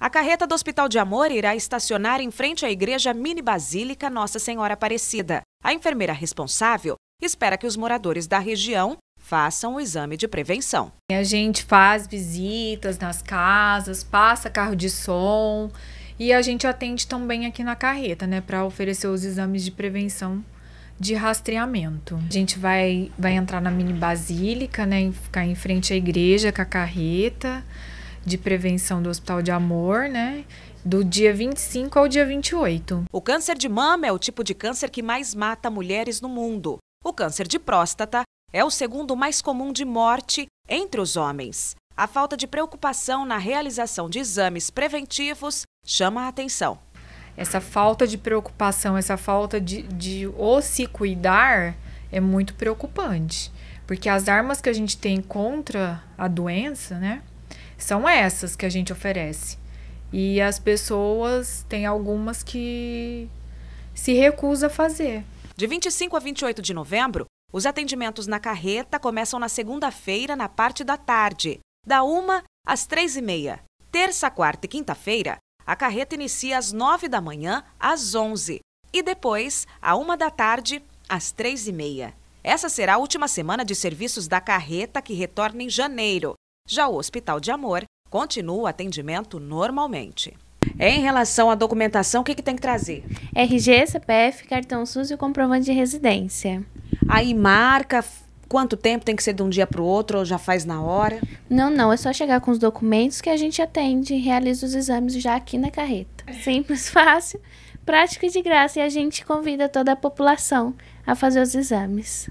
A carreta do Hospital de Amor irá estacionar em frente à igreja mini basílica Nossa Senhora Aparecida. A enfermeira responsável espera que os moradores da região façam o exame de prevenção. A gente faz visitas nas casas, passa carro de som e a gente atende também aqui na carreta, né, para oferecer os exames de prevenção de rastreamento. A gente vai vai entrar na mini basílica, né, ficar em frente à igreja com a carreta de prevenção do Hospital de Amor, né? do dia 25 ao dia 28. O câncer de mama é o tipo de câncer que mais mata mulheres no mundo. O câncer de próstata é o segundo mais comum de morte entre os homens. A falta de preocupação na realização de exames preventivos chama a atenção. Essa falta de preocupação, essa falta de, de ou se cuidar é muito preocupante. Porque as armas que a gente tem contra a doença, né? são essas que a gente oferece. E as pessoas, tem algumas que se recusa a fazer. De 25 a 28 de novembro, os atendimentos na carreta começam na segunda-feira, na parte da tarde, da 1 às 3 e meia. Terça, quarta e quinta-feira, a carreta inicia às 9 da manhã, às 11 e depois, à 1 da tarde, às 3 e meia. Essa será a última semana de serviços da carreta que retorna em janeiro já o Hospital de Amor continua o atendimento normalmente. Em relação à documentação, o que, que tem que trazer? RG, CPF, cartão SUS e o comprovante de residência. Aí marca quanto tempo tem que ser de um dia para o outro ou já faz na hora? Não, não, é só chegar com os documentos que a gente atende e realiza os exames já aqui na carreta. Simples, fácil, prático e de graça e a gente convida toda a população a fazer os exames.